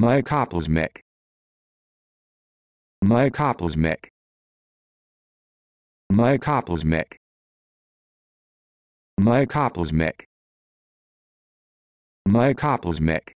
mycoplasmic mycoplasmic mycoplasmic mycoplasmic mycoplasmic